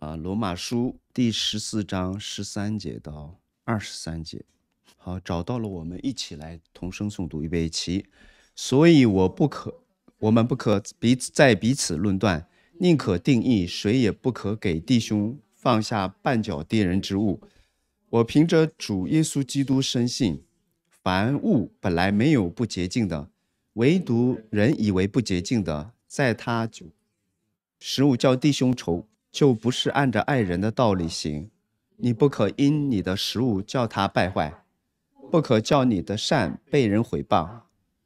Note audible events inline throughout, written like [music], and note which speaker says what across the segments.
Speaker 1: 啊，《罗马书》第十四章十三节到二十三节，好，找到了，我们一起来同声诵读预备起。所以我不可，我们不可彼此在彼此论断，宁可定义，谁也不可给弟兄放下绊脚跌人之物。我凭着主耶稣基督深信，凡物本来没有不洁净的，唯独人以为不洁净的，在他，食物叫弟兄仇就不是按着爱人的道理行，你不可因你的食物叫它败坏，不可叫你的善被人毁谤，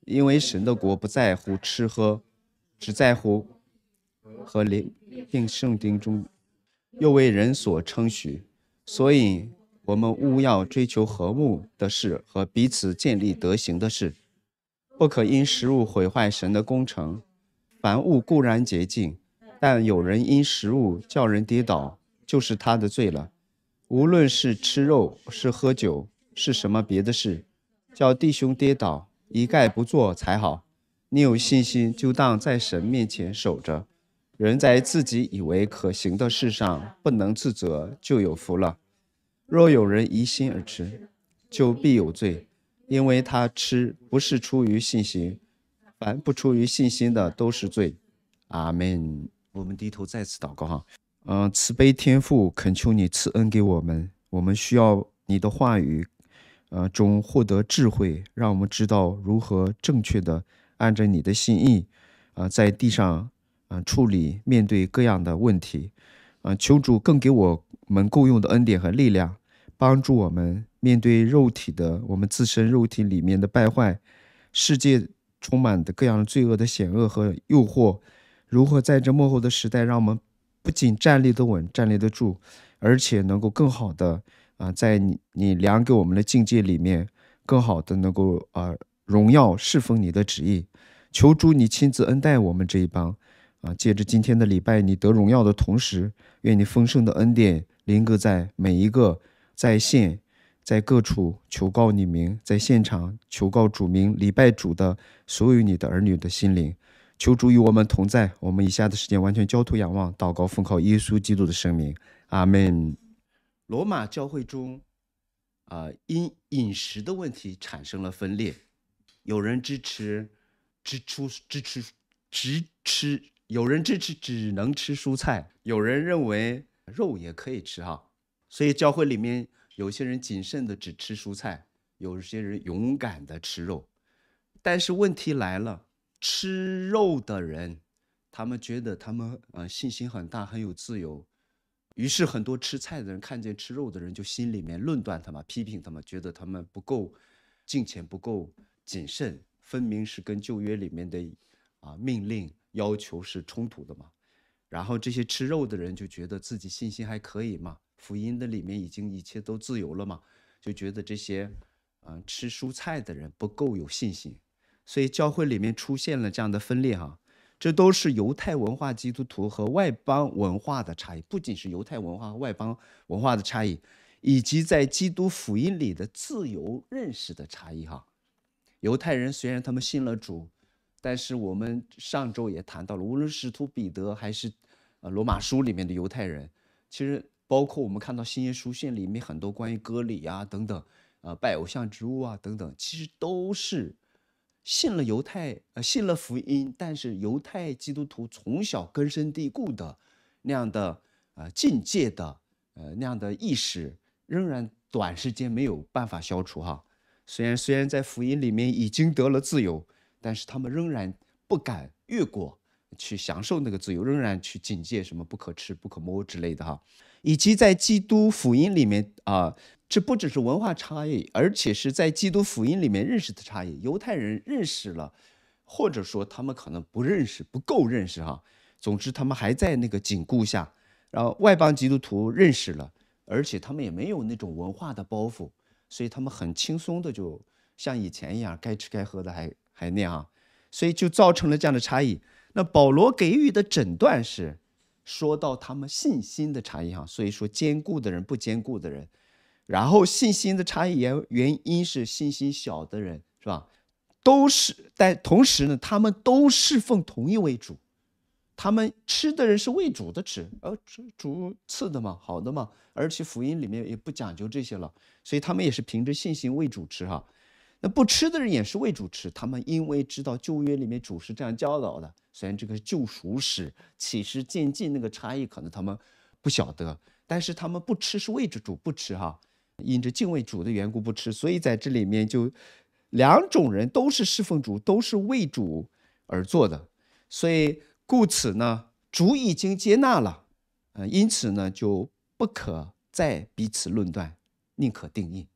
Speaker 1: 因为神的国不在乎吃喝，只在乎和灵并圣经中又为人所称许。所以我们务要追求和睦的事和彼此建立德行的事，不可因食物毁坏神的工程。凡物固然洁净。但有人因食物叫人跌倒，就是他的罪了。无论是吃肉，是喝酒，是什么别的事，叫弟兄跌倒，一概不做才好。你有信心，就当在神面前守着。人在自己以为可行的事上不能自责，就有福了。若有人疑心而吃，就必有罪，因为他吃不是出于信心。凡不出于信心的，都是罪。阿门。我们低头再次祷告哈，嗯，慈悲天父，恳求你赐恩给我们，我们需要你的话语，呃，中获得智慧，让我们知道如何正确的按着你的心意，啊，在地上，啊，处理面对各样的问题，啊，求主更给我们够用的恩典和力量，帮助我们面对肉体的我们自身肉体里面的败坏，世界充满的各样的罪恶的险恶和诱惑。如何在这幕后的时代，让我们不仅站立得稳、站立得住，而且能够更好的啊，在你你量给我们的境界里面，更好的能够啊荣耀侍奉你的旨意，求主你亲自恩待我们这一帮啊！借着今天的礼拜，你得荣耀的同时，愿你丰盛的恩典临格在每一个在线、在各处求告你名、在现场求告主名、礼拜主的所有你的儿女的心灵。求主与我们同在。我们以下的时间完全焦土仰望，祷告奉靠耶稣基督的圣名，阿门。罗马教会中，呃，因饮食的问题产生了分裂。有人支持支出支持只吃；有人支持只能吃蔬菜。有人认为肉也可以吃哈。所以教会里面有些人谨慎的只吃蔬菜，有些人勇敢的吃肉。但是问题来了。吃肉的人，他们觉得他们呃信心很大，很有自由。于是很多吃菜的人看见吃肉的人，就心里面论断他们，批评他们，觉得他们不够敬虔，不够谨慎，分明是跟旧约里面的啊命令要求是冲突的嘛。然后这些吃肉的人就觉得自己信心还可以嘛，福音的里面已经一切都自由了嘛，就觉得这些嗯吃蔬菜的人不够有信心。所以教会里面出现了这样的分裂哈，这都是犹太文化基督徒和外邦文化的差异，不仅是犹太文化和外邦文化的差异，以及在基督福音里的自由认识的差异哈。犹太人虽然他们信了主，但是我们上周也谈到了，无论使徒彼得还是呃罗马书里面的犹太人，其实包括我们看到新约书信里面很多关于割礼啊等等，呃拜偶像之物啊等等，其实都是。信了犹太，呃，信了福音，但是犹太基督徒从小根深蒂固的那样的呃境界的呃那样的意识，仍然短时间没有办法消除哈。虽然虽然在福音里面已经得了自由，但是他们仍然不敢越过去享受那个自由，仍然去警戒什么不可吃、不可摸之类的哈，以及在基督福音里面啊。这不只是文化差异，而且是在基督福音里面认识的差异。犹太人认识了，或者说他们可能不认识，不够认识哈。总之，他们还在那个紧固下，然后外邦基督徒认识了，而且他们也没有那种文化的包袱，所以他们很轻松的，就像以前一样，该吃该喝的还还那样，所以就造成了这样的差异。那保罗给予的诊断是，说到他们信心的差异哈，所以说坚固的人不坚固的人。然后信心的差异原原因是信心小的人是吧？都是，但同时呢，他们都是奉同一为主。他们吃的人是为主的吃，呃，主次的嘛，好的嘛。而且福音里面也不讲究这些了，所以他们也是凭着信心为主吃哈。那不吃的人也是为主吃，他们因为知道旧约里面主是这样教导的。虽然这个旧赎史起始渐进那个差异可能他们不晓得，但是他们不吃是为主不吃哈。因着敬畏主的缘故不吃，所以在这里面就两种人都是侍奉主，都是为主而做的，所以故此呢，主已经接纳了，呃，因此呢就不可再彼此论断，宁可定义。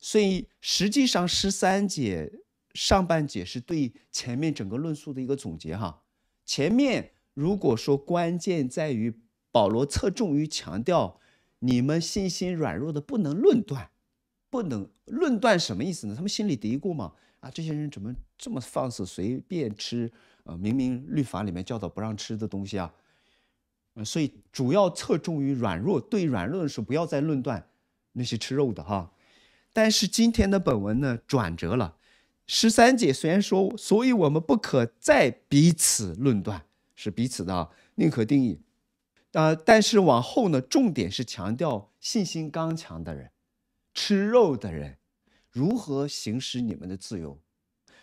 Speaker 1: 所以实际上十三节上半节是对前面整个论述的一个总结哈。前面如果说关键在于保罗侧重于强调。你们信心软弱的不能论断，不能论断什么意思呢？他们心里嘀咕嘛，啊，这些人怎么这么放肆，随便吃，呃，明明律法里面教导不让吃的东西啊，所以主要侧重于软弱，对软弱的时候不要再论断那些吃肉的哈。但是今天的本文呢转折了，十三节虽然说，所以我们不可再彼此论断，是彼此的啊，宁可定义。呃，但是往后呢，重点是强调信心刚强的人，吃肉的人如何行使你们的自由。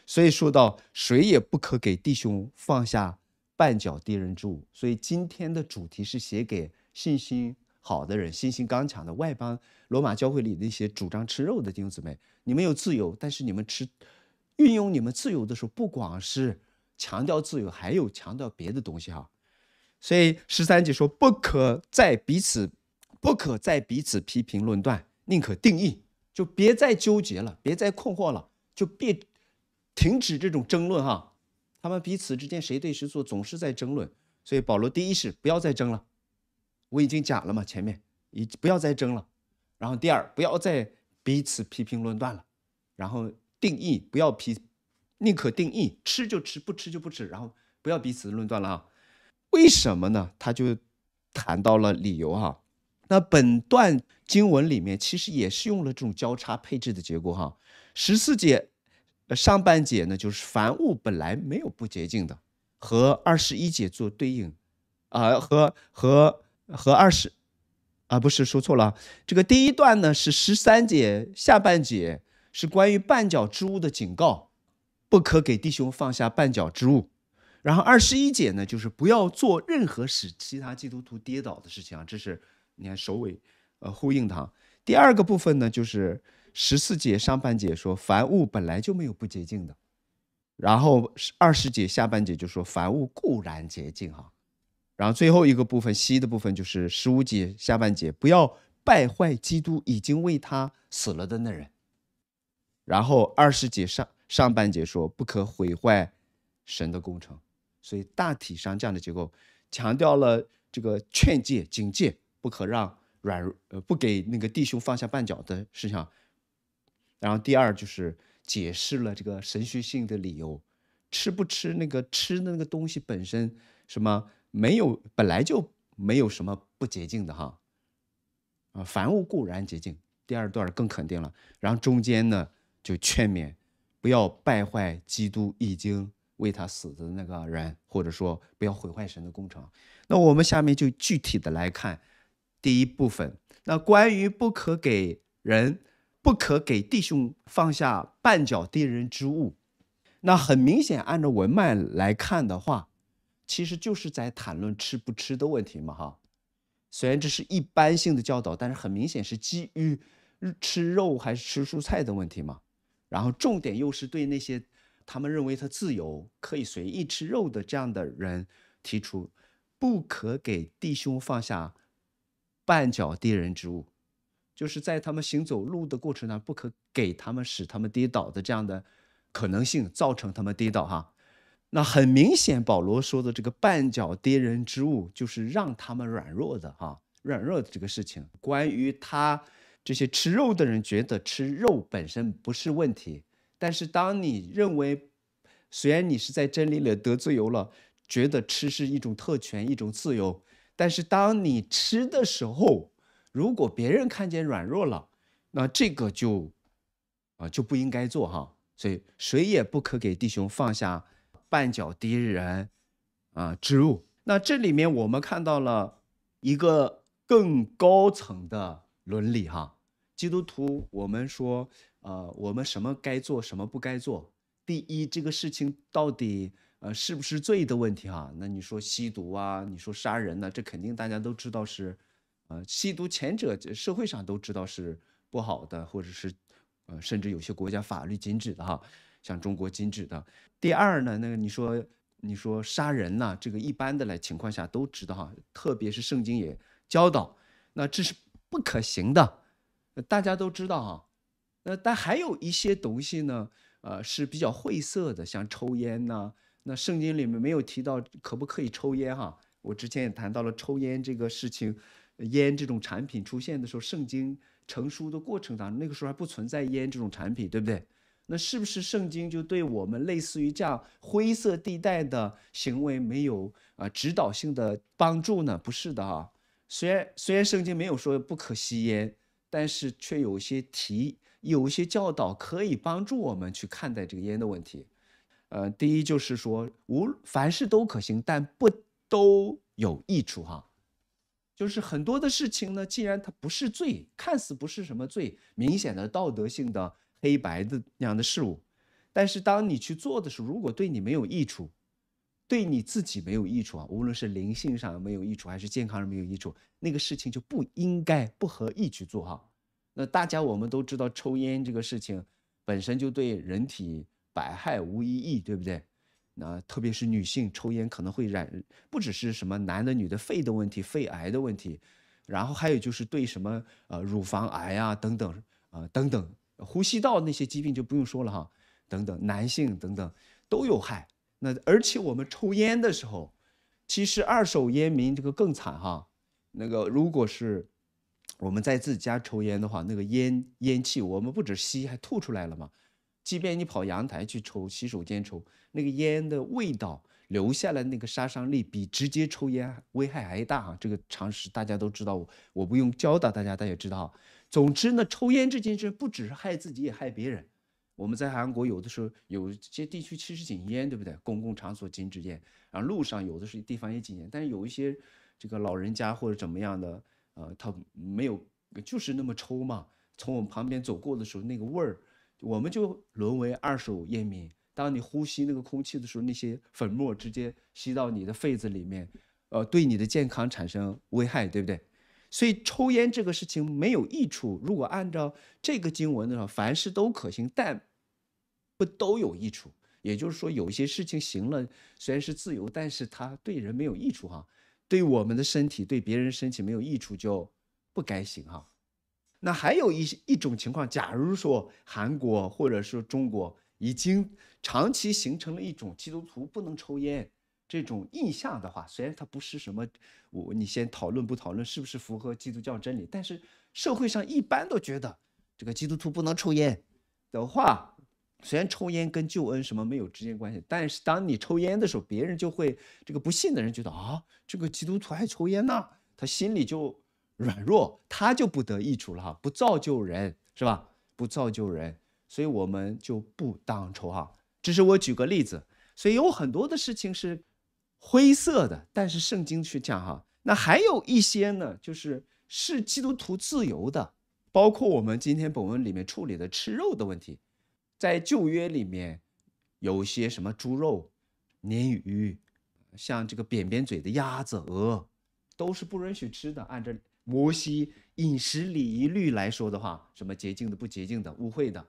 Speaker 1: 所以说到谁也不可给弟兄放下绊脚敌人之物。所以今天的主题是写给信心好的人、信心刚强的外邦罗马教会里那些主张吃肉的弟兄姊妹：你们有自由，但是你们吃，运用你们自由的时候，不光是强调自由，还有强调别的东西哈。所以十三节说不可再彼此，不可再彼此批评论断，宁可定义，就别再纠结了，别再困惑了，就别停止这种争论哈。他们彼此之间谁对谁错，总是在争论。所以保罗第一是不要再争了，我已经讲了嘛，前面已不要再争了。然后第二，不要再彼此批评论断了，然后定义不要批，宁可定义吃就吃，不吃就不吃，然后不要彼此论断了啊。为什么呢？他就谈到了理由哈。那本段经文里面其实也是用了这种交叉配置的结构哈。十四节上半节呢，就是凡物本来没有不洁净的，和二十一节做对应，啊，和和和二十啊，不是说错了。这个第一段呢是十三节下半节是关于绊脚之物的警告，不可给弟兄放下绊脚之物。然后二十一节呢，就是不要做任何使其他基督徒跌倒的事情啊，这是你看首尾，呃，呼应它。第二个部分呢，就是十四节上半节说凡物本来就没有不洁净的，然后二十节下半节就说凡物固然洁净哈。然后最后一个部分西的部分就是十五节下半节，不要败坏基督已经为他死了的那人。然后二十节上上半节说不可毁坏神的工程。所以大体上这样的结构，强调了这个劝诫、警戒，不可让软，呃，不给那个弟兄放下绊脚的事项。然后第二就是解释了这个神学性的理由，吃不吃那个吃的那个东西本身什么没有本来就没有什么不洁净的哈，啊，凡物固然洁净。第二段更肯定了，然后中间呢就劝勉，不要败坏基督已经。为他死的那个人，或者说不要毁坏神的工程。那我们下面就具体的来看第一部分。那关于不可给人、不可给弟兄放下绊脚钉人之物，那很明显，按照文脉来看的话，其实就是在谈论吃不吃的问题嘛，哈。虽然这是一般性的教导，但是很明显是基于吃肉还是吃蔬菜的问题嘛。然后重点又是对那些。他们认为他自由，可以随意吃肉的这样的人提出，不可给弟兄放下绊脚跌人之物，就是在他们行走路的过程中，不可给他们使他们跌倒的这样的可能性，造成他们跌倒哈。那很明显，保罗说的这个绊脚跌人之物，就是让他们软弱的哈，软弱的这个事情。关于他这些吃肉的人觉得吃肉本身不是问题。但是当你认为，虽然你是在真理里得自由了，觉得吃是一种特权、一种自由，但是当你吃的时候，如果别人看见软弱了，那这个就啊就不应该做哈。所以谁也不可给弟兄放下绊脚敌人啊之物。那这里面我们看到了一个更高层的伦理哈。基督徒，我们说。呃，我们什么该做，什么不该做？第一，这个事情到底呃是不是罪的问题啊？那你说吸毒啊，你说杀人呢？这肯定大家都知道是，呃，吸毒前者社会上都知道是不好的，或者是呃，甚至有些国家法律禁止的哈，像中国禁止的。第二呢，那个你说你说杀人呢，这个一般的来情况下都知道哈，特别是圣经也教导，那这是不可行的，大家都知道哈。那但还有一些东西呢，呃是比较晦涩的，像抽烟呐。那圣经里面没有提到可不可以抽烟哈。我之前也谈到了抽烟这个事情，烟这种产品出现的时候，圣经成书的过程当中，那个时候还不存在烟这种产品，对不对？那是不是圣经就对我们类似于这样灰色地带的行为没有啊指导性的帮助呢？不是的哈。虽然虽然圣经没有说不可吸烟，但是却有些提。有一些教导可以帮助我们去看待这个烟的问题。呃，第一就是说，无凡事都可行，但不都有益处哈。就是很多的事情呢，既然它不是罪，看似不是什么罪，明显的道德性的黑白的那样的事物，但是当你去做的时候，如果对你没有益处，对你自己没有益处啊，无论是灵性上没有益处，还是健康上没有益处，那个事情就不应该不合意去做哈。那大家我们都知道，抽烟这个事情本身就对人体百害无一益，对不对？那特别是女性抽烟可能会染，不只是什么男的女的肺的问题、肺癌的问题，然后还有就是对什么呃乳房癌啊等等啊等等，呼吸道那些疾病就不用说了哈，等等男性等等都有害。那而且我们抽烟的时候，其实二手烟民这个更惨哈，那个如果是。我们在自己家抽烟的话，那个烟烟气我们不止吸还吐出来了嘛。即便你跑阳台去抽、洗手间抽，那个烟的味道留下来那个杀伤力比直接抽烟危害还大啊！这个常识大家都知道，我不用教导大家，大家也知道。总之呢，抽烟这件事不只是害自己，也害别人。我们在韩国有的时候有些地区其实禁烟，对不对？公共场所禁止烟，然后路上有的是地方也禁烟，但是有一些这个老人家或者怎么样的。呃，他没有，就是那么抽嘛。从我们旁边走过的时候，那个味儿，我们就沦为二手烟民。当你呼吸那个空气的时候，那些粉末直接吸到你的肺子里面，呃，对你的健康产生危害，对不对？所以抽烟这个事情没有益处。如果按照这个经文的话，凡事都可行，但不都有益处。也就是说，有些事情行了，虽然是自由，但是它对人没有益处，哈。对我们的身体，对别人身体没有益处，就不该行哈。那还有一一种情况，假如说韩国或者说中国已经长期形成了一种基督徒不能抽烟这种印象的话，虽然它不是什么我，你先讨论不讨论是不是符合基督教真理，但是社会上一般都觉得这个基督徒不能抽烟的话。虽然抽烟跟救恩什么没有直接关系，但是当你抽烟的时候，别人就会这个不信的人觉得啊，这个基督徒还抽烟呢，他心里就软弱，他就不得益处了哈，不造就人是吧？不造就人，所以我们就不当仇哈。只是我举个例子，所以有很多的事情是灰色的，但是圣经去讲哈，那还有一些呢，就是是基督徒自由的，包括我们今天本文里面处理的吃肉的问题。在旧约里面，有些什么猪肉、鲶鱼，像这个扁扁嘴的鸭子、鹅，都是不允许吃的。按照摩西饮食礼仪律来说的话，什么洁净的、不洁净的、污秽的，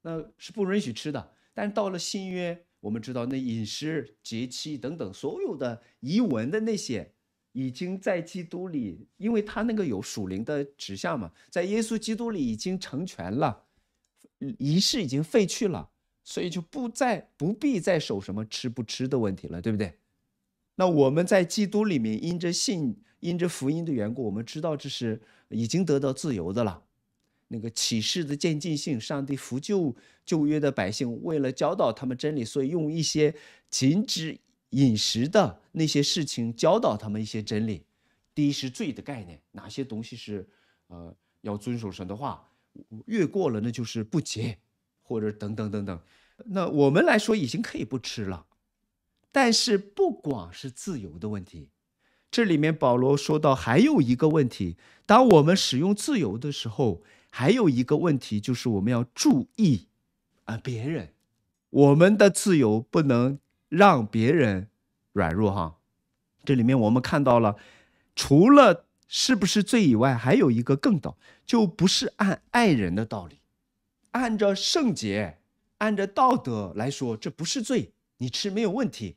Speaker 1: 那是不允许吃的。但到了新约，我们知道那饮食、节期等等所有的遗文的那些，已经在基督里，因为他那个有属灵的指向嘛，在耶稣基督里已经成全了。仪式已经废去了，所以就不再不必再守什么吃不吃的问题了，对不对？那我们在基督里面，因着信，因着福音的缘故，我们知道这是已经得到自由的了。那个启示的渐进性，上帝扶救旧约的百姓，为了教导他们真理，所以用一些禁止饮食的那些事情教导他们一些真理。第一是罪的概念，哪些东西是呃要遵守神的话。越过了那就是不节，或者等等等等。那我们来说已经可以不吃了，但是不光是自由的问题，这里面保罗说到还有一个问题：当我们使用自由的时候，还有一个问题就是我们要注意啊，别人，我们的自由不能让别人软弱哈。这里面我们看到了，除了。是不是罪以外还有一个更道，就不是按爱人的道理，按照圣洁、按照道德来说，这不是罪，你吃没有问题。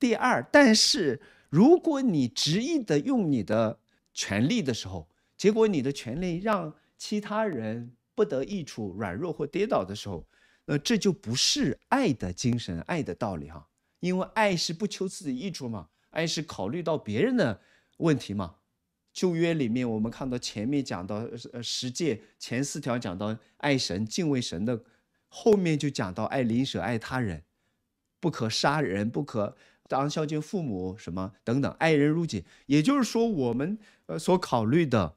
Speaker 1: 第二，但是如果你执意的用你的权利的时候，结果你的权利让其他人不得益处、软弱或跌倒的时候，那这就不是爱的精神、爱的道理哈，因为爱是不求自己益处嘛，爱是考虑到别人的问题嘛。旧约里面，我们看到前面讲到呃十诫前四条讲到爱神、敬畏神的，后面就讲到爱邻舍、爱他人，不可杀人，不可当孝敬父母什么等等，爱人如己。也就是说，我们呃所考虑的，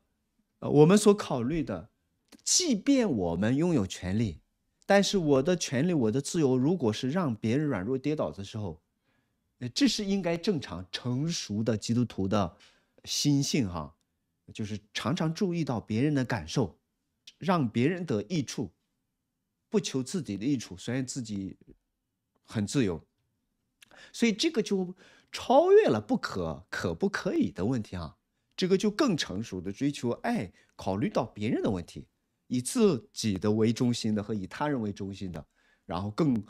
Speaker 1: 呃我们所考虑的，即便我们拥有权利，但是我的权利、我的自由，如果是让别人软弱跌倒的时候，呃这是应该正常成熟的基督徒的。心性哈，就是常常注意到别人的感受，让别人得益处，不求自己的益处，虽然自己很自由。所以这个就超越了不可可不可以的问题啊，这个就更成熟的追求爱，考虑到别人的问题，以自己的为中心的和以他人为中心的，然后更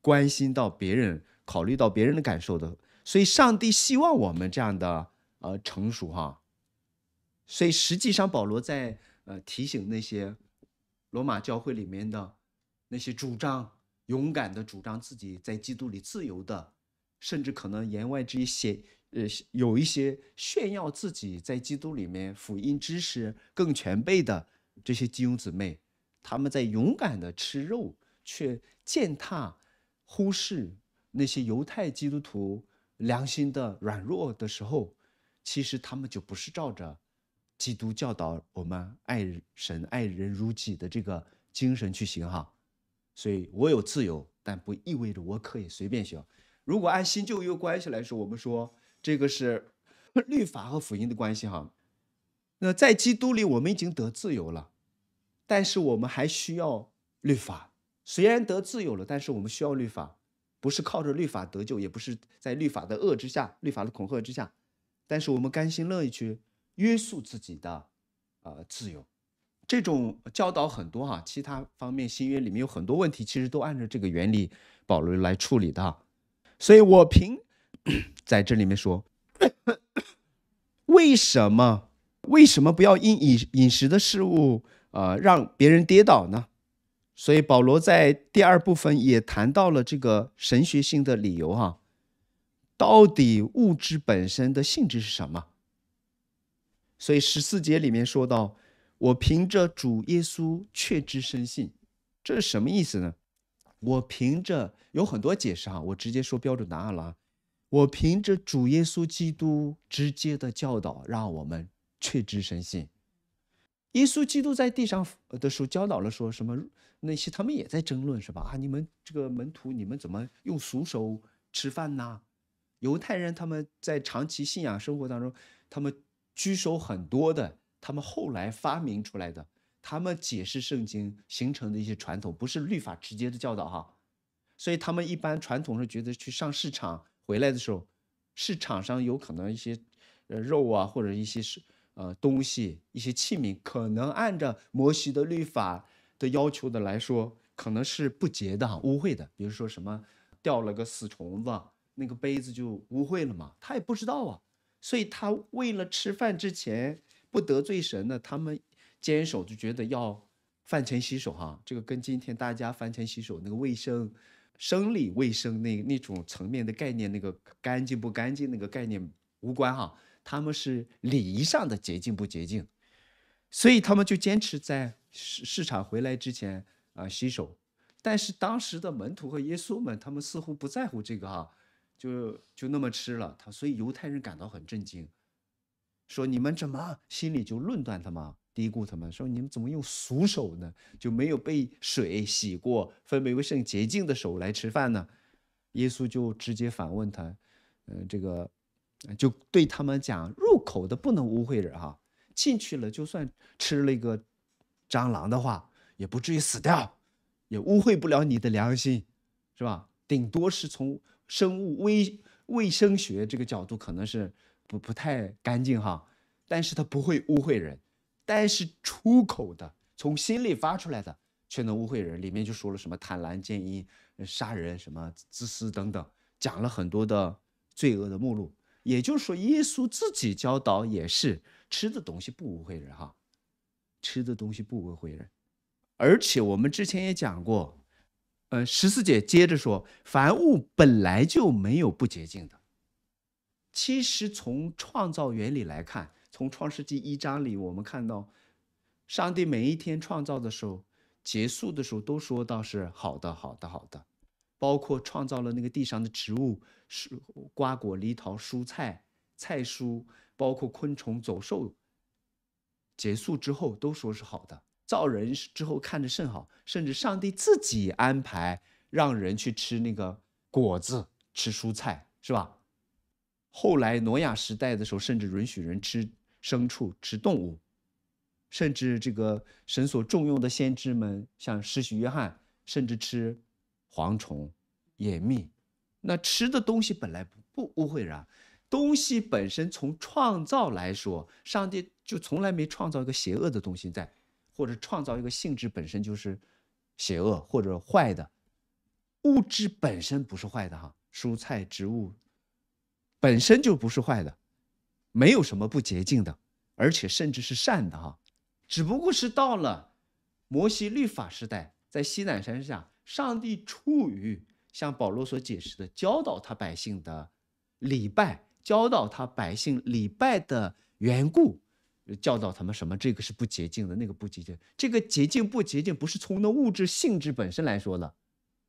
Speaker 1: 关心到别人，考虑到别人的感受的。所以，上帝希望我们这样的。呃，成熟哈，所以实际上保罗在呃提醒那些罗马教会里面的那些主张勇敢的主张自己在基督里自由的，甚至可能言外之意写呃有一些炫耀自己在基督里面福音知识更全备的这些弟兄姊妹，他们在勇敢的吃肉，却践踏、忽视那些犹太基督徒良心的软弱的时候。其实他们就不是照着基督教导我们爱神爱人如己的这个精神去行哈，所以我有自由，但不意味着我可以随便行。如果按新旧约关系来说，我们说这个是 [laughs] 律法和福音的关系哈。那在基督里我们已经得自由了，但是我们还需要律法。虽然得自由了，但是我们需要律法，不是靠着律法得救，也不是在律法的恶之下、律法的恐吓之下。但是我们甘心乐意去约束自己的，呃，自由，这种教导很多哈。其他方面新约里面有很多问题，其实都按照这个原理保罗来处理的。所以我凭在这里面说，[coughs] 为什么为什么不要因饮饮食的事物呃让别人跌倒呢？所以保罗在第二部分也谈到了这个神学性的理由哈。到底物质本身的性质是什么？所以十四节里面说到：“我凭着主耶稣确知深信。”这是什么意思呢？我凭着有很多解释哈，我直接说标准答案了啊！我凭着主耶稣基督直接的教导，让我们确知深信。耶稣基督在地上的时候教导了，说什么那些他们也在争论是吧？啊，你们这个门徒，你们怎么用俗手吃饭呢？犹太人他们在长期信仰生活当中，他们拘守很多的，他们后来发明出来的，他们解释圣经形成的一些传统，不是律法直接的教导哈。所以他们一般传统是觉得去上市场回来的时候，市场上有可能一些肉啊，或者一些是呃东西、一些器皿，可能按照摩西的律法的要求的来说，可能是不洁的哈，污秽的。比如说什么掉了个死虫子。那个杯子就污秽了嘛，他也不知道啊，所以他为了吃饭之前不得罪神呢，他们坚守就觉得要饭前洗手哈，这个跟今天大家饭前洗手那个卫生、生理卫生那那种层面的概念、那个干净不干净那个概念无关哈，他们是礼仪上的洁净不洁净，所以他们就坚持在市市场回来之前啊洗手，但是当时的门徒和耶稣们他们似乎不在乎这个哈。就就那么吃了他，所以犹太人感到很震惊，说你们怎么心里就论断他们、低估他们？说你们怎么用俗手呢？就没有被水洗过、分没卫生洁净的手来吃饭呢？耶稣就直接反问他，嗯，这个就对他们讲：入口的不能污秽人哈，进去了就算吃了一个蟑螂的话，也不至于死掉，也污秽不了你的良心，是吧？顶多是从。生物卫卫生学这个角度可能是不不太干净哈，但是它不会污秽人，但是出口的从心里发出来的却能污秽人。里面就说了什么贪婪、奸淫、杀人、什么自私等等，讲了很多的罪恶的目录。也就是说，耶稣自己教导也是吃的东西不污秽人哈，吃的东西不污秽人，而且我们之前也讲过。嗯，十四姐接着说：“凡物本来就没有不洁净的。其实从创造原理来看，从《创世纪》一章里，我们看到，上帝每一天创造的时候，结束的时候都说到是好的，好的，好的。包括创造了那个地上的植物，是瓜果梨桃蔬菜菜蔬，包括昆虫走兽，结束之后都说是好的。”造人之后看着甚好，甚至上帝自己安排让人去吃那个果子，吃蔬菜，是吧？后来挪亚时代的时候，甚至允许人吃牲畜、吃动物，甚至这个神所重用的先知们，像施洗约翰，甚至吃蝗虫、野蜜。那吃的东西本来不污秽人，东西本身从创造来说，上帝就从来没创造一个邪恶的东西在。或者创造一个性质本身就是邪恶或者坏的物质本身不是坏的哈，蔬菜植物本身就不是坏的，没有什么不洁净的，而且甚至是善的哈，只不过是到了摩西律法时代，在西南山下，上帝出于像保罗所解释的教导他百姓的礼拜，教导他百姓礼拜的缘故。教导他们什么？这个是不洁净的，那个不洁净。这个洁净不洁净，不是从那物质性质本身来说的。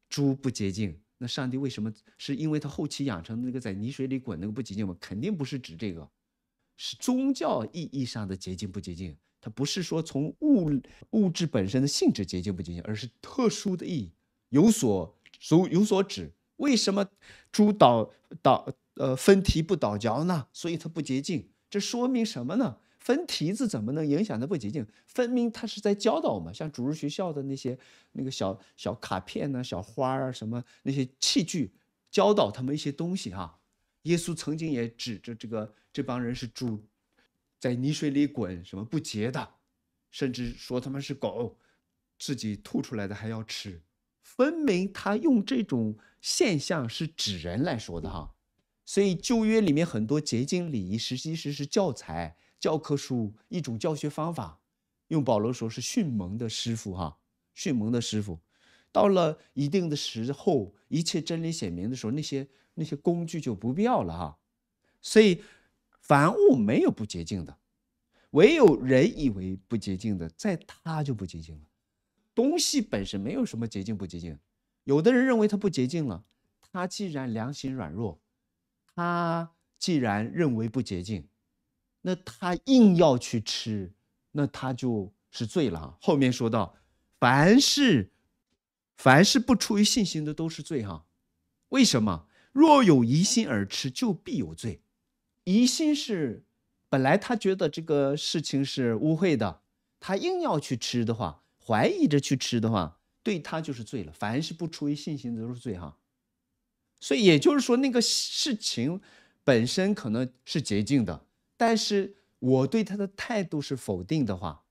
Speaker 1: 猪不洁净，那上帝为什么？是因为他后期养成的那个在泥水里滚那个不洁净吗？肯定不是指这个，是宗教意义上的洁净不洁净。它不是说从物物质本身的性质洁净不洁净，而是特殊的意义有所所有所指。为什么猪倒倒呃分蹄不倒嚼呢？所以它不洁净。这说明什么呢？分蹄子怎么能影响的不洁净？分明他是在教导我们，像主日学校的那些那个小小卡片呢、小花啊、什么那些器具，教导他们一些东西哈。耶稣曾经也指着这个这帮人是主在泥水里滚，什么不洁的，甚至说他们是狗，自己吐出来的还要吃。分明他用这种现象是指人来说的哈。所以旧约里面很多洁净礼仪，实际是是教材。教科书一种教学方法，用保罗说是迅猛的师傅哈，迅猛的师傅，到了一定的时候，一切真理显明的时候，那些那些工具就不必要了哈。所以凡物没有不洁净的，唯有人以为不洁净的，在他就不洁净了。东西本身没有什么洁净不洁净，有的人认为它不洁净了，他既然良心软弱，他既然认为不洁净。那他硬要去吃，那他就是罪了。后面说到，凡是，凡是不出于信心的都是罪哈。为什么？若有疑心而吃，就必有罪。疑心是本来他觉得这个事情是污秽的，他硬要去吃的话，怀疑着去吃的话，对他就是罪了。凡是不出于信心的都是罪哈。所以也就是说，那个事情本身可能是洁净的。但是我对他的态度是否定的话，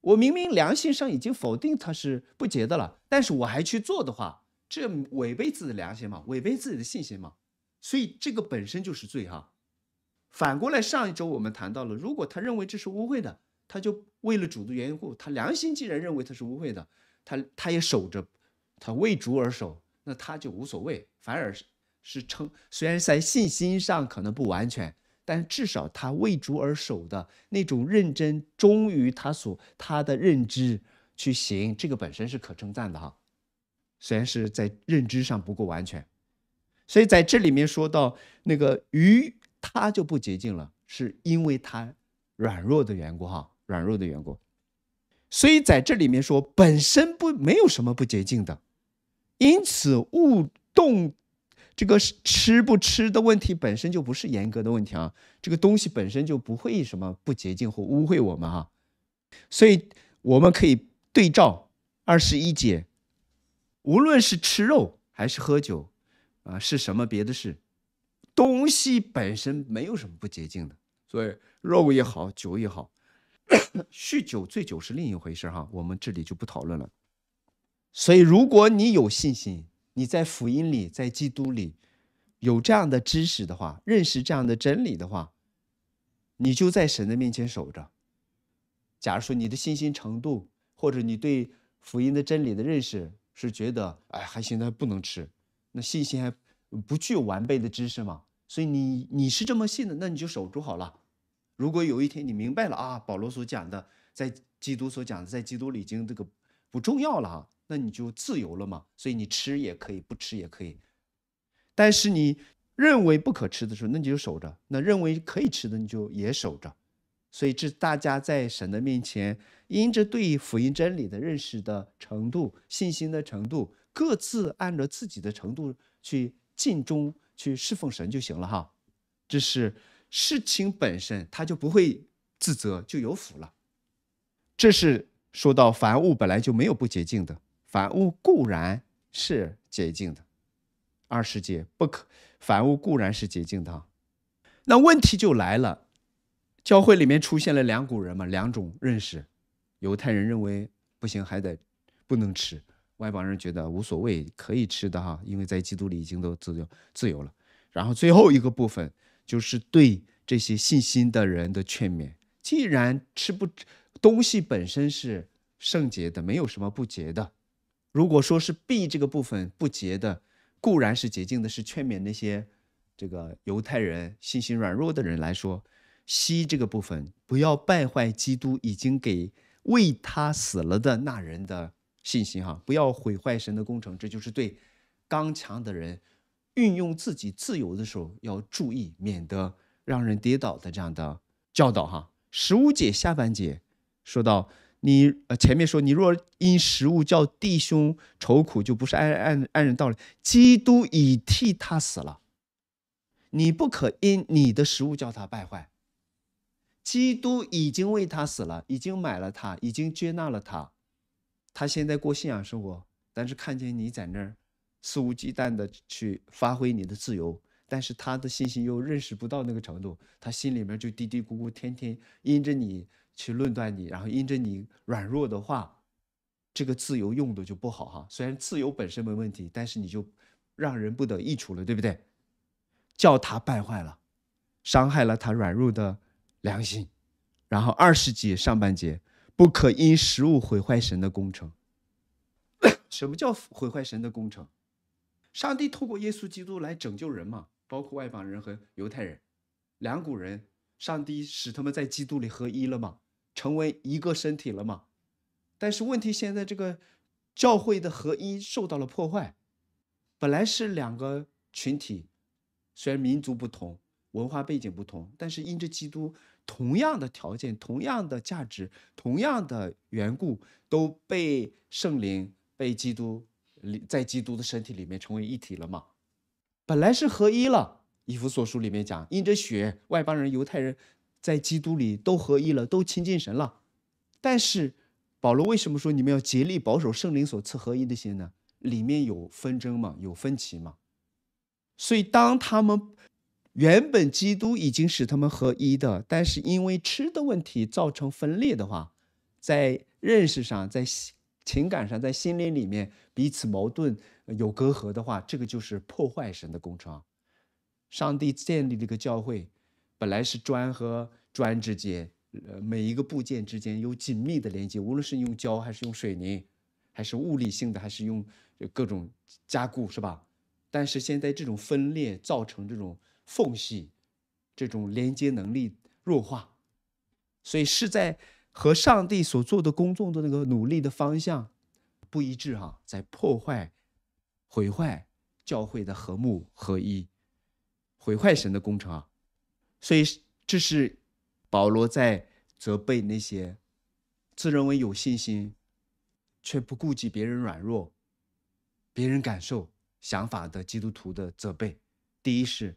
Speaker 1: 我明明良心上已经否定他是不洁的了，但是我还去做的话，这违背自己的良心嘛，违背自己的信心嘛，所以这个本身就是罪哈。反过来，上一周我们谈到了，如果他认为这是污秽的，他就为了主的缘故，他良心既然认为他是污秽的，他他也守着，他为主而守，那他就无所谓，反而是是称，虽然在信心上可能不完全。但至少他为主而守的那种认真、忠于他所他的认知去行，这个本身是可称赞的哈。虽然是在认知上不够完全，所以在这里面说到那个鱼，它就不洁净了，是因为它软弱的缘故哈，软弱的缘故。所以在这里面说，本身不没有什么不洁净的，因此勿动。这个吃不吃的问题本身就不是严格的问题啊，这个东西本身就不会什么不洁净或污秽我们哈，所以我们可以对照二十一节，无论是吃肉还是喝酒，啊，是什么别的事，东西本身没有什么不洁净的，所以肉也好，酒也好，酗酒醉酒是另一回事哈，我们这里就不讨论了。所以如果你有信心。你在福音里，在基督里，有这样的知识的话，认识这样的真理的话，你就在神的面前守着。假如说你的信心程度，或者你对福音的真理的认识是觉得，哎，还行，那不能吃，那信心还不具有完备的知识嘛？所以你你是这么信的，那你就守住好了。如果有一天你明白了啊，保罗所讲的，在基督所讲的，在基督里已经这个不重要了哈。那你就自由了嘛，所以你吃也可以，不吃也可以。但是你认为不可吃的时候，那你就守着；那认为可以吃的，你就也守着。所以这大家在神的面前，因着对于福音真理的认识的程度、信心的程度，各自按照自己的程度去尽忠去侍奉神就行了哈。这是事情本身，他就不会自责，就有福了。这是说到凡物本来就没有不洁净的。凡物固然是洁净的，二十节不可。凡物固然是洁净的，那问题就来了：教会里面出现了两股人嘛，两种认识。犹太人认为不行，还得不能吃；外邦人觉得无所谓，可以吃的哈，因为在基督里已经都自由自由了。然后最后一个部分就是对这些信心的人的劝勉：既然吃不东西本身是圣洁的，没有什么不洁的。如果说是 B 这个部分不洁的，固然是洁净的，是劝勉那些这个犹太人信心软弱的人来说，C 这个部分不要败坏基督已经给为他死了的那人的信心哈，不要毁坏神的工程，这就是对刚强的人运用自己自由的时候要注意，免得让人跌倒的这样的教导哈。十五节下半节说到。你呃，前面说你若因食物叫弟兄愁苦，就不是按按按人道理。基督已替他死了，你不可因你的食物叫他败坏。基督已经为他死了，已经买了他，已经接纳了他。他现在过信仰生活，但是看见你在那儿肆无忌惮的去发挥你的自由，但是他的信心又认识不到那个程度，他心里面就嘀嘀咕咕，天天因着你。去论断你，然后因着你软弱的话，这个自由用的就不好哈。虽然自由本身没问题，但是你就让人不得益处了，对不对？叫他败坏了，伤害了他软弱的良心。然后二十节上半节，不可因食物毁坏神的工程。[coughs] 什么叫毁坏神的工程？上帝透过耶稣基督来拯救人嘛，包括外邦人和犹太人，两股人，上帝使他们在基督里合一了嘛。成为一个身体了嘛？但是问题现在这个教会的合一受到了破坏。本来是两个群体，虽然民族不同、文化背景不同，但是因着基督同样的条件、同样的价值、同样的缘故，都被圣灵、被基督在基督的身体里面成为一体了嘛？本来是合一了。以弗所书里面讲，因着血，外邦人、犹太人。在基督里都合一了，都亲近神了。但是保罗为什么说你们要竭力保守圣灵所赐合一的心呢？里面有纷争嘛，有分歧嘛。所以当他们原本基督已经使他们合一的，但是因为吃的问题造成分裂的话，在认识上、在情感上、在心灵里面彼此矛盾、有隔阂的话，这个就是破坏神的工程。上帝建立这个教会。本来是砖和砖之间，呃，每一个部件之间有紧密的连接，无论是用胶还是用水泥，还是物理性的，还是用各种加固，是吧？但是现在这种分裂造成这种缝隙，这种连接能力弱化，所以是在和上帝所做的工作的那个努力的方向不一致哈，在破坏、毁坏教会的和睦合一，毁坏神的工程啊。所以这是保罗在责备那些自认为有信心却不顾及别人软弱、别人感受想法的基督徒的责备。第一是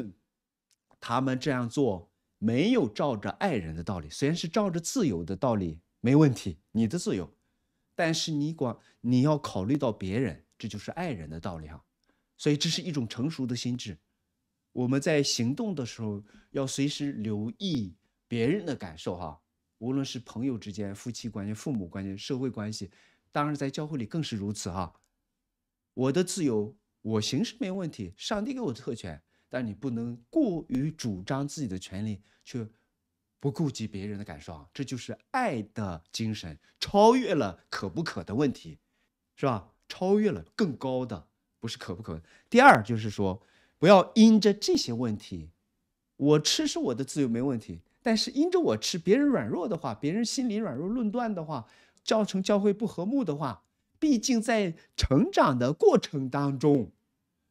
Speaker 1: [coughs] 他们这样做没有照着爱人的道理，虽然是照着自由的道理，没问题，你的自由，但是你管你要考虑到别人，这就是爱人的道理啊。所以这是一种成熟的心智。我们在行动的时候要随时留意别人的感受哈，无论是朋友之间、夫妻关系、父母关系、社会关系，当然在教会里更是如此哈。我的自由我行是没问题，上帝给我特权，但你不能过于主张自己的权利，却不顾及别人的感受啊！这就是爱的精神，超越了可不可的问题，是吧？超越了更高的，不是可不可。第二就是说。不要因着这些问题，我吃是我的自由，没问题。但是因着我吃，别人软弱的话，别人心里软弱论断的话，造成教会不和睦的话，毕竟在成长的过程当中，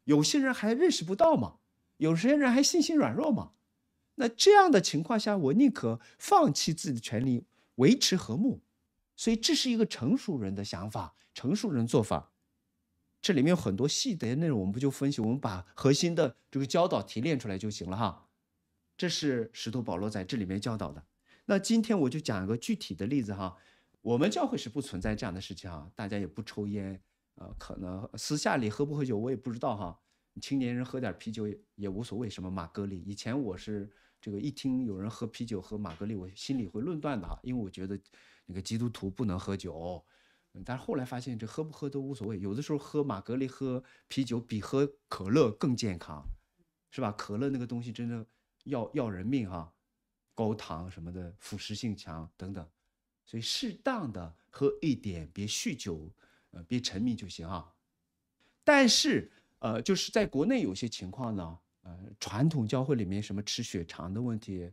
Speaker 1: 有些人还认识不到嘛，有些人还信心软弱嘛。那这样的情况下，我宁可放弃自己的权利，维持和睦。所以这是一个成熟人的想法，成熟人做法。这里面有很多细的内容，我们不就分析，我们把核心的这个教导提炼出来就行了哈。这是使徒保罗在这里面教导的。那今天我就讲一个具体的例子哈。我们教会是不存在这样的事情哈，大家也不抽烟，呃，可能私下里喝不喝酒我也不知道哈。青年人喝点啤酒也无所谓，什么马格利，以前我是这个一听有人喝啤酒喝马格利，我心里会论断的哈，因为我觉得那个基督徒不能喝酒。但是后来发现，这喝不喝都无所谓。有的时候喝马格利喝啤酒比喝可乐更健康，是吧？可乐那个东西真的要要人命哈，高糖什么的，腐蚀性强等等。所以适当的喝一点，别酗酒，呃，别沉迷就行哈。但是呃，就是在国内有些情况呢，呃，传统教会里面什么吃血肠的问题，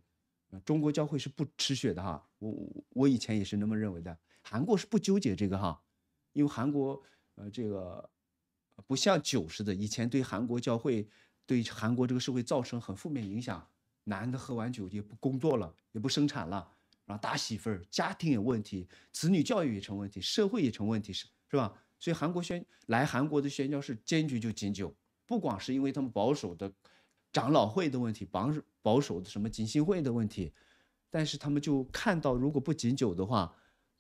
Speaker 1: 中国教会是不吃血的哈。我我我以前也是那么认为的。韩国是不纠结这个哈，因为韩国呃这个不像酒似的，以前对韩国教会、对韩国这个社会造成很负面影响，男的喝完酒就不工作了，也不生产了，然后打媳妇儿，家庭有问题，子女教育也成问题，社会也成问题，是是吧？所以韩国宣来韩国的宣教是坚决就禁酒，不光是因为他们保守的长老会的问题，保保守的什么警信会的问题，但是他们就看到如果不禁酒的话。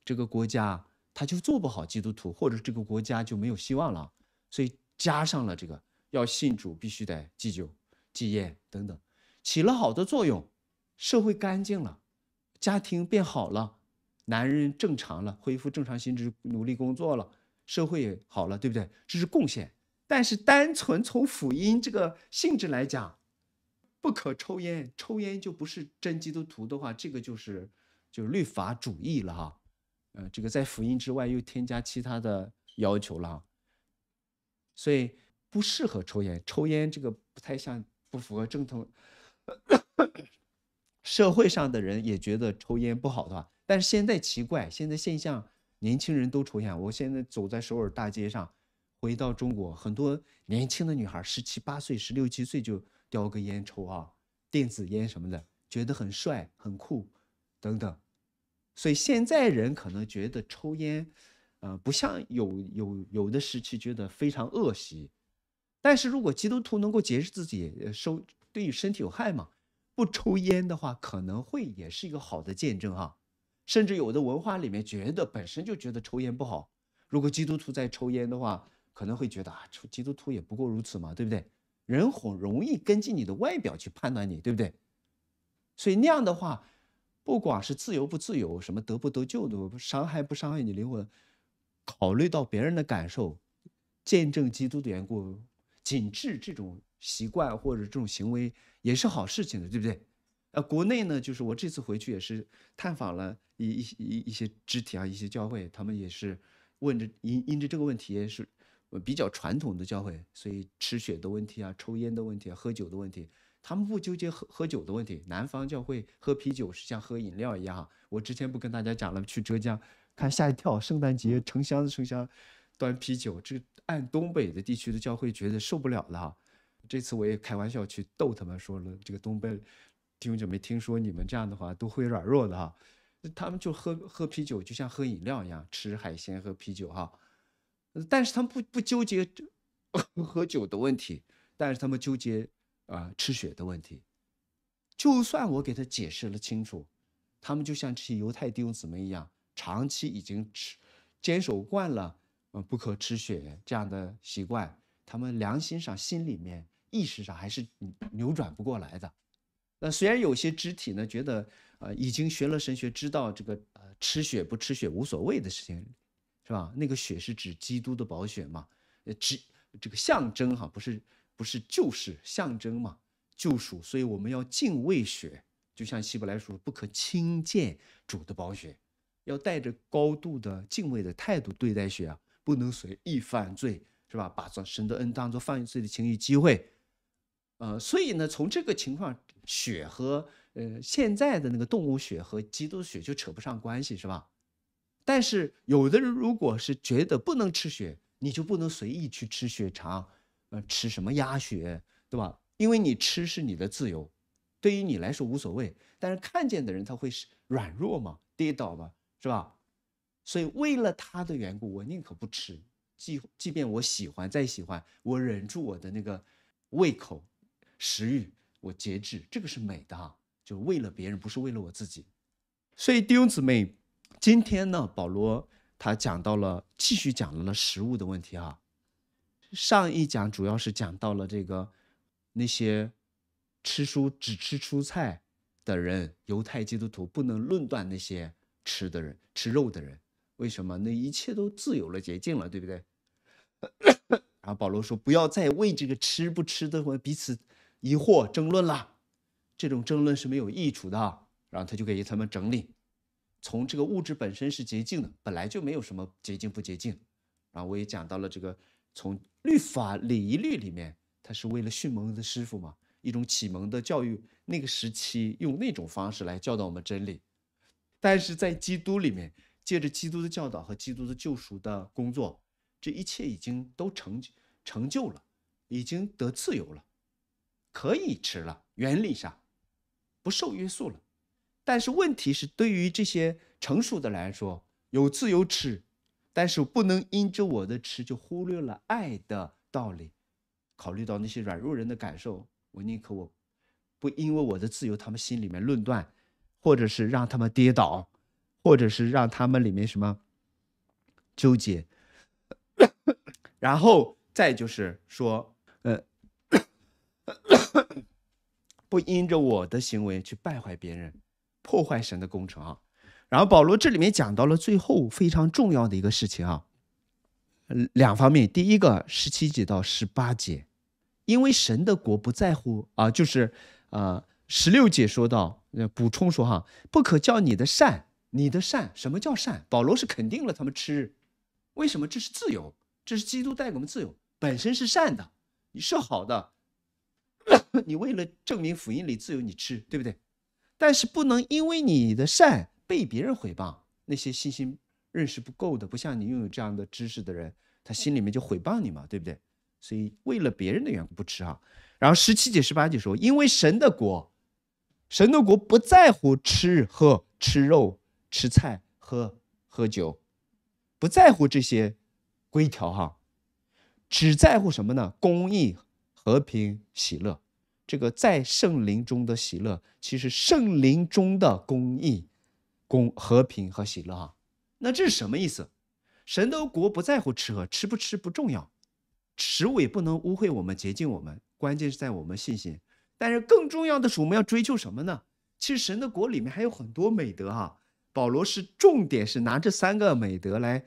Speaker 1: 这个国家他就做不好基督徒，或者这个国家就没有希望了，所以加上了这个要信主必须得祭酒、祭烟等等，起了好的作用，社会干净了，家庭变好了，男人正常了，恢复正常心智，努力工作了，社会也好了，对不对？这是贡献。但是单纯从福音这个性质来讲，不可抽烟，抽烟就不是真基督徒的话，这个就是就是律法主义了哈。呃，这个在福音之外又添加其他的要求了，所以不适合抽烟。抽烟这个不太像，不符合正统。社会上的人也觉得抽烟不好的，话，但是现在奇怪，现在现象，年轻人都抽烟。我现在走在首尔大街上，回到中国，很多年轻的女孩十七八岁、十六七岁就叼个烟抽啊，电子烟什么的，觉得很帅、很酷，等等。所以现在人可能觉得抽烟，呃，不像有有有的时期觉得非常恶习，但是如果基督徒能够解释自己收对于身体有害嘛，不抽烟的话可能会也是一个好的见证哈，甚至有的文化里面觉得本身就觉得抽烟不好，如果基督徒在抽烟的话，可能会觉得啊，基督徒也不过如此嘛，对不对？人很容易根据你的外表去判断你，对不对？所以那样的话。不管是自由不自由，什么得不得救的，伤害不伤害你灵魂，考虑到别人的感受，见证基督的缘故，紧致这种习惯或者这种行为也是好事情的，对不对？呃，国内呢，就是我这次回去也是探访了一一一一些肢体啊，一些教会，他们也是问着因因着这个问题是比较传统的教会，所以吃血的问题啊，抽烟的问题，啊，喝酒的问题。他们不纠结喝喝酒的问题，南方教会喝啤酒是像喝饮料一样。我之前不跟大家讲了，去浙江看吓一跳，圣诞节成箱子成箱端啤酒，这按东北的地区的教会觉得受不了了哈。这次我也开玩笑去逗他们，说了这个东北听久没听说你们这样的话，都会软弱的哈。他们就喝喝啤酒就像喝饮料一样，吃海鲜喝啤酒哈。但是他们不不纠结这 [laughs] 喝酒的问题，但是他们纠结。啊，吃血的问题，就算我给他解释了清楚，他们就像这些犹太弟兄姊妹一样，长期已经吃、坚守惯了，呃，不可吃血这样的习惯，他们良心上、心里面、意识上还是扭转不过来的。那虽然有些肢体呢，觉得呃，已经学了神学，知道这个呃，吃血不吃血无所谓的事情，是吧？那个血是指基督的宝血嘛？呃，指这个象征哈，不是。不是就是象征嘛？救赎，所以我们要敬畏血，就像希伯来书不可轻贱主的宝血，要带着高度的敬畏的态度对待血啊，不能随意犯罪，是吧？把这神的恩当作犯罪的情欲机会，呃，所以呢，从这个情况，血和呃现在的那个动物血和基督血就扯不上关系，是吧？但是有的人如果是觉得不能吃血，你就不能随意去吃血肠。呃，吃什么鸭血，对吧？因为你吃是你的自由，对于你来说无所谓。但是看见的人他会是软弱嘛，跌倒嘛，是吧？所以为了他的缘故，我宁可不吃。即即便我喜欢，再喜欢，我忍住我的那个胃口、食欲，我节制，这个是美的啊，就为了别人，不是为了我自己。所以弟兄姊妹，今天呢，保罗他讲到了，继续讲到了食物的问题啊。上一讲主要是讲到了这个那些吃蔬只吃蔬菜的人，犹太基督徒不能论断那些吃的人、吃肉的人，为什么？那一切都自有了捷径了，对不对？[coughs] 然后保罗说，不要再为这个吃不吃的问彼此疑惑争论了，这种争论是没有益处的。然后他就给他们整理，从这个物质本身是洁净的，本来就没有什么洁净不洁净。然后我也讲到了这个。从律法、礼仪、律里面，他是为了训蒙的师傅嘛，一种启蒙的教育。那个时期用那种方式来教导我们真理，但是在基督里面，借着基督的教导和基督的救赎的工作，这一切已经都成成就了，已经得自由了，可以吃了，原理上不受约束了。但是问题是，对于这些成熟的来说，有自由吃。但是不能因着我的吃就忽略了爱的道理，考虑到那些软弱人的感受，我宁可我不因为我的自由，他们心里面论断，或者是让他们跌倒，或者是让他们里面什么纠结，然后再就是说，呃，[coughs] 不因着我的行为去败坏别人，破坏神的工程啊。然后保罗这里面讲到了最后非常重要的一个事情啊，两方面，第一个十七节到十八节，因为神的国不在乎啊，就是啊十六节说到补充说哈，不可叫你的善，你的善什么叫善？保罗是肯定了他们吃，为什么？这是自由，这是基督带给我们自由，本身是善的，你是好的，[coughs] 你为了证明福音里自由你吃，对不对？但是不能因为你的善。被别人毁谤，那些信心认识不够的，不像你拥有这样的知识的人，他心里面就毁谤你嘛，对不对？所以为了别人的缘故不吃哈。然后十七节、十八节说，因为神的国，神的国不在乎吃喝、吃肉、吃菜、喝喝酒，不在乎这些规条哈，只在乎什么呢？公益、和平、喜乐。这个在圣灵中的喜乐，其实圣灵中的公益。公和平和喜乐哈，那这是什么意思？神的国不在乎吃喝，吃不吃不重要，食物也不能污秽我们、洁净我们，关键是在我们信心。但是更重要的，是我们要追求什么呢？其实神的国里面还有很多美德哈。保罗是重点，是拿这三个美德来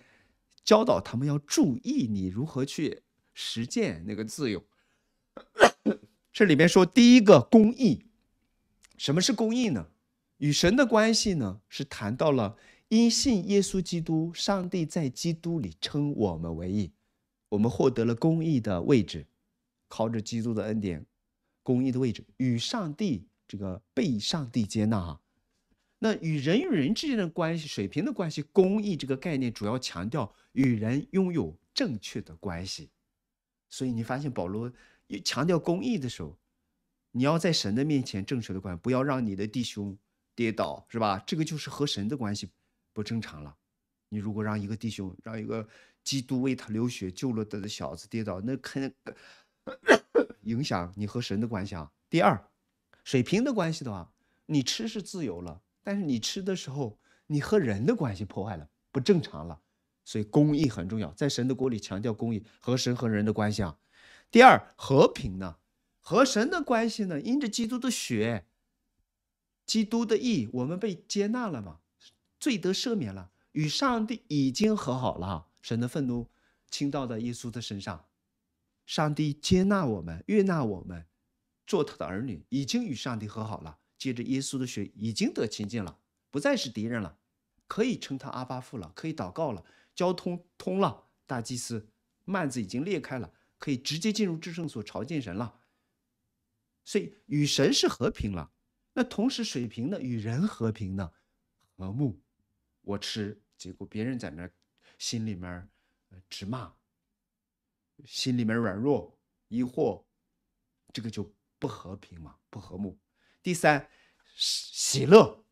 Speaker 1: 教导他们要注意，你如何去实践那个自由。这里面说第一个公义，什么是公义呢？与神的关系呢，是谈到了因信耶稣基督，上帝在基督里称我们为义，我们获得了公义的位置，靠着基督的恩典，公义的位置与上帝这个被上帝接纳啊。那与人与人之间的关系、水平的关系，公义这个概念主要强调与人拥有正确的关系。所以你发现保罗又强调公义的时候，你要在神的面前正确的关，不要让你的弟兄。跌倒是吧？这个就是和神的关系不正常了。你如果让一个弟兄，让一个基督为他流血救了他的小子跌倒，那肯定影响你和神的关系啊。第二，水平的关系的话，你吃是自由了，但是你吃的时候，你和人的关系破坏了，不正常了。所以公义很重要，在神的国里强调公义和神和人的关系啊。第二，和平呢，和神的关系呢，因着基督的血。基督的意义，我们被接纳了嘛？罪得赦免了，与上帝已经和好了。神的愤怒倾倒在耶稣的身上，上帝接纳我们，悦纳我们，做他的儿女，已经与上帝和好了。借着耶稣的血，已经得清净了，不再是敌人了，可以称他阿巴父了，可以祷告了，交通通了。大祭司幔子已经裂开了，可以直接进入至圣所朝见神了。所以与神是和平了。那同时，水平呢？与人和平呢？和睦，我吃，结果别人在那心里面，直骂，心里面软弱疑惑，这个就不和平嘛，不和睦。第三，喜乐，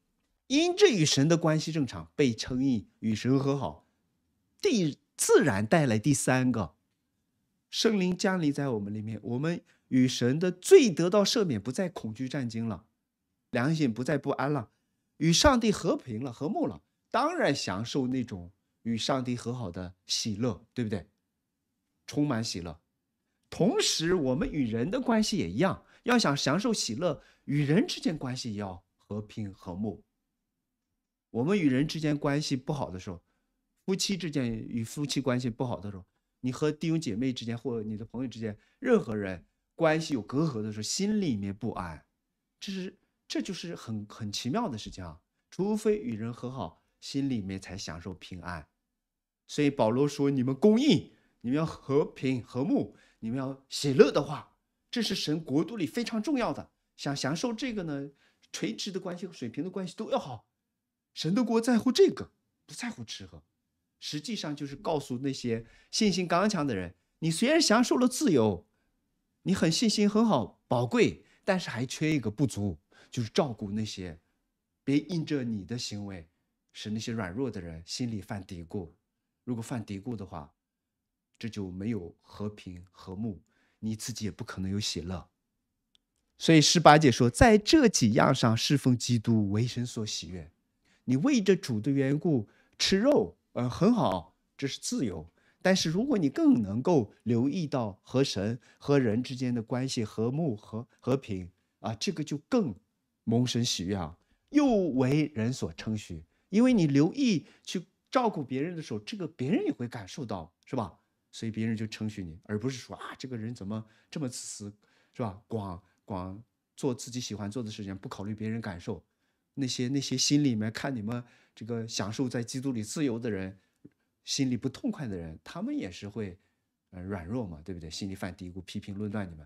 Speaker 1: 因这与神的关系正常，被称义，与神和好，第自然带来第三个，圣灵降临在我们里面，我们与神的罪得到赦免，不再恐惧战惊了。良心不再不安了，与上帝和平了，和睦了，当然享受那种与上帝和好的喜乐，对不对？充满喜乐。同时，我们与人的关系也一样，要想享受喜乐，与人之间关系要和平和睦。我们与人之间关系不好的时候，夫妻之间与夫妻关系不好的时候，你和弟兄姐妹之间或你的朋友之间，任何人关系有隔阂的时候，心里面不安，这是。这就是很很奇妙的事情啊！除非与人和好，心里面才享受平安。所以保罗说：“你们公义，你们要和平和睦，你们要喜乐的话，这是神国度里非常重要的。想享受这个呢，垂直的关系和水平的关系都要好。神的国在乎这个，不在乎吃喝。实际上就是告诉那些信心刚强的人：你虽然享受了自由，你很信心很好宝贵，但是还缺一个不足。”就是照顾那些，别因着你的行为，使那些软弱的人心里犯嘀咕。如果犯嘀咕的话，这就没有和平和睦，你自己也不可能有喜乐。所以十八姐说，在这几样上侍奉基督为神所喜悦，你为着主的缘故吃肉，呃，很好，这是自由。但是如果你更能够留意到和神和人之间的关系和睦和和平啊，这个就更。蒙神喜悦啊，又为人所称许，因为你留意去照顾别人的时候，这个别人也会感受到，是吧？所以别人就称许你，而不是说啊，这个人怎么这么自私，是吧？光光做自己喜欢做的事情，不考虑别人感受。那些那些心里面看你们这个享受在基督里自由的人，心里不痛快的人，他们也是会，呃，软弱嘛，对不对？心里犯嘀咕，批评论断你们。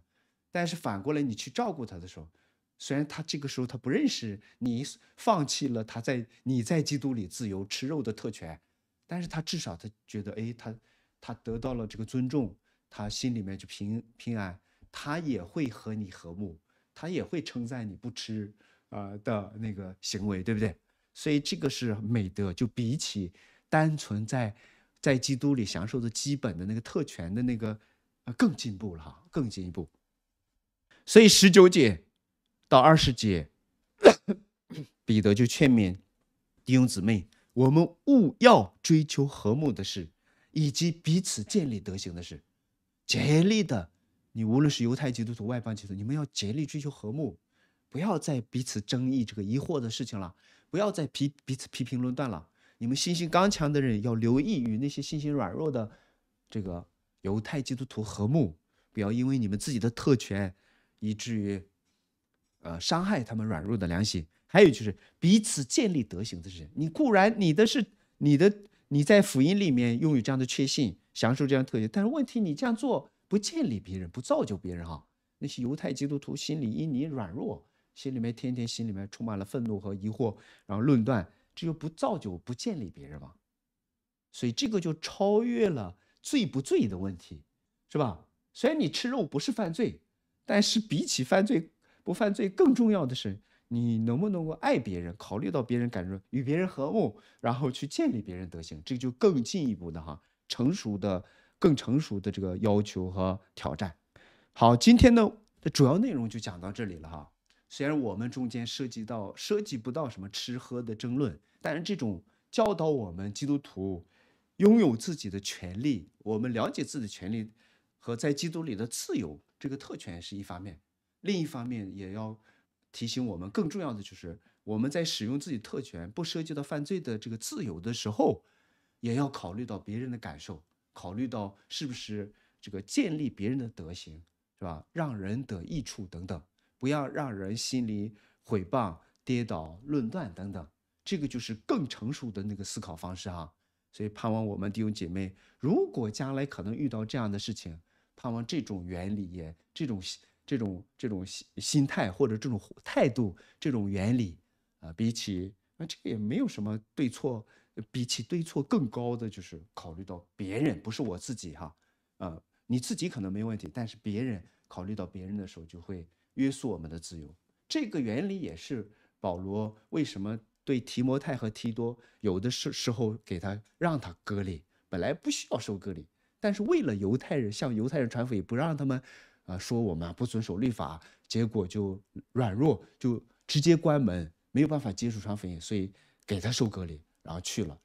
Speaker 1: 但是反过来，你去照顾他的时候。虽然他这个时候他不认识你，放弃了他在你在基督里自由吃肉的特权，但是他至少他觉得，哎，他他得到了这个尊重，他心里面就平平安，他也会和你和睦，他也会称赞你不吃啊的那个行为，对不对？所以这个是美德，就比起单纯在在基督里享受的基本的那个特权的那个呃，更进步了哈，更进一步。所以十九节。到二十节，[coughs] 彼得就劝勉弟兄姊妹：“我们务要追求和睦的事，以及彼此建立德行的事，竭力的。你无论是犹太基督徒、外邦基督徒，你们要竭力追求和睦，不要再彼此争议这个疑惑的事情了，不要再批彼此批评论断了。你们信心刚强的人要留意与那些信心软弱的这个犹太基督徒和睦，不要因为你们自己的特权，以至于。”呃，伤害他们软弱的良心，还有就是彼此建立德行的事情。你固然你的是你的，你在福音里面拥有这样的确信，享受这样特权，但是问题你这样做不建立别人，不造就别人哈。那些犹太基督徒心里因你软弱，心里面天天心里面充满了愤怒和疑惑，然后论断，这就不造就，不建立别人嘛。所以这个就超越了罪不罪的问题，是吧？虽然你吃肉不是犯罪，但是比起犯罪。不犯罪，更重要的是你能不能够爱别人，考虑到别人感受，与别人和睦，然后去建立别人德行，这就更进一步的哈成熟的、更成熟的这个要求和挑战。好，今天呢的主要内容就讲到这里了哈。虽然我们中间涉及到涉及不到什么吃喝的争论，但是这种教导我们基督徒拥有自己的权利，我们了解自己的权利和在基督里的自由，这个特权是一方面。另一方面，也要提醒我们，更重要的就是我们在使用自己特权、不涉及到犯罪的这个自由的时候，也要考虑到别人的感受，考虑到是不是这个建立别人的德行，是吧？让人得益处等等，不要让人心里毁谤、跌倒、论断等等。这个就是更成熟的那个思考方式啊。所以，盼望我们弟兄姐妹，如果将来可能遇到这样的事情，盼望这种原理也这种。这种这种心心态或者这种态度，这种原理，啊，比起那这个也没有什么对错，比起对错更高的就是考虑到别人，不是我自己哈，啊，你自己可能没问题，但是别人考虑到别人的时候就会约束我们的自由。这个原理也是保罗为什么对提摩太和提多有的时时候给他让他割礼，本来不需要受割礼，但是为了犹太人向犹太人传福音，不让他们。啊，说我们不遵守律法，结果就软弱，就直接关门，没有办法接触传福音，所以给他收隔离，然后去了，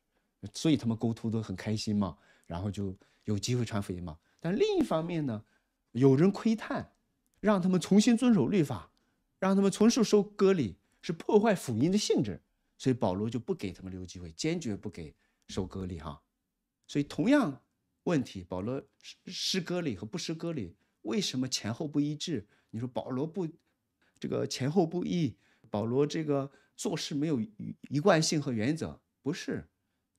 Speaker 1: 所以他们沟通都很开心嘛，然后就有机会传福音嘛。但另一方面呢，有人窥探，让他们重新遵守律法，让他们重新收割礼，是破坏福音的性质，所以保罗就不给他们留机会，坚决不给收割礼哈。所以同样问题，保罗失失割礼和不失割礼，为什么前后不一致？你说保罗不这个前后不一，保罗这个做事没有一贯性和原则，不是，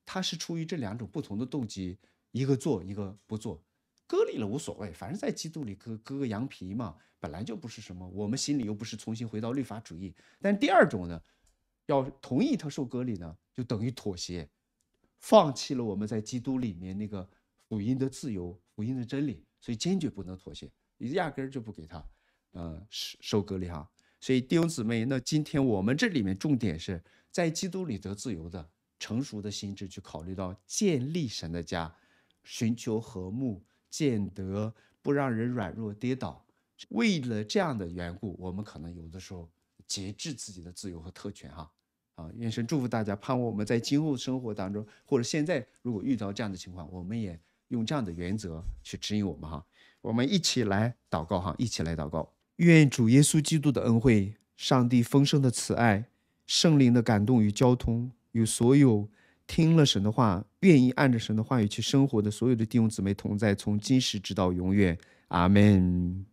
Speaker 1: 他是出于这两种不同的动机，一个做一个不做，割礼了无所谓，反正在基督里割割个羊皮嘛，本来就不是什么，我们心里又不是重新回到律法主义。但第二种呢，要同意他受割礼呢，就等于妥协，放弃了我们在基督里面那个福音的自由，福音的真理。所以坚决不能妥协，你压根儿就不给他，呃，收收割礼哈。所以弟兄姊妹，那今天我们这里面重点是在基督里得自由的成熟的心智，去考虑到建立神的家，寻求和睦，建德，不让人软弱跌倒。为了这样的缘故，我们可能有的时候节制自己的自由和特权哈。啊，愿神祝福大家，盼望我们在今后生活当中，或者现在如果遇到这样的情况，我们也。用这样的原则去指引我们哈，我们一起来祷告哈，一起来祷告。愿主耶稣基督的恩惠，上帝丰盛的慈爱，圣灵的感动与交通，与所有听了神的话，愿意按着神的话语去生活的所有的弟兄姊妹同在，从今时直到永远。阿门。